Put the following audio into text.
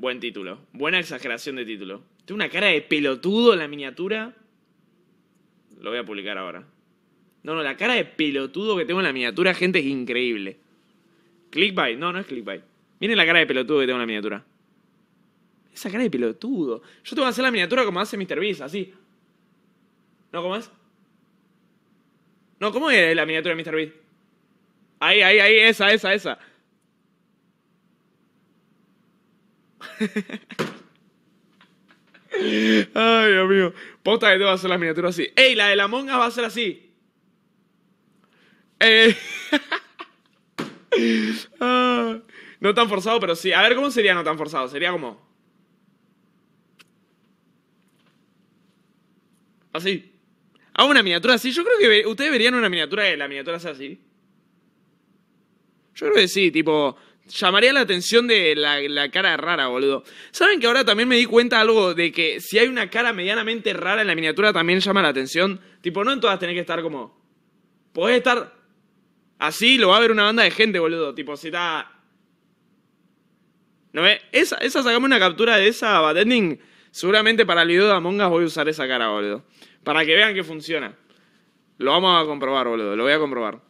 Buen título. Buena exageración de título. Tiene una cara de pelotudo en la miniatura. Lo voy a publicar ahora. No, no, la cara de pelotudo que tengo en la miniatura, gente, es increíble. Clickbait. No, no es clickbait. Miren la cara de pelotudo que tengo en la miniatura. Esa cara de pelotudo. Yo te voy a hacer la miniatura como hace Mr. Beast, así. ¿No, cómo es? No, ¿cómo es la miniatura de Mr. Beast? Ahí, ahí, ahí, esa, esa, esa. Ay, Dios mío. Posta, te va a ser la miniatura así. Ey, la de la monga va a ser así. Eh. Ah. no tan forzado, pero sí. A ver, ¿cómo sería no tan forzado? Sería como... Así. ¿Hago una miniatura así. Yo creo que ustedes verían una miniatura de eh, la miniatura así. Yo creo que sí, tipo llamaría la atención de la, cara rara, boludo. ¿Saben que ahora también me di cuenta algo de que si hay una cara medianamente rara en la miniatura también llama la atención? Tipo, no en todas tenés que estar como... Podés estar así, lo va a ver una banda de gente, boludo. Tipo, si está... ¿No ve? Esa, esa sacame una captura de esa batending. Seguramente para el video de Among Us voy a usar esa cara, boludo. Para que vean que funciona. Lo vamos a comprobar, boludo. Lo voy a comprobar.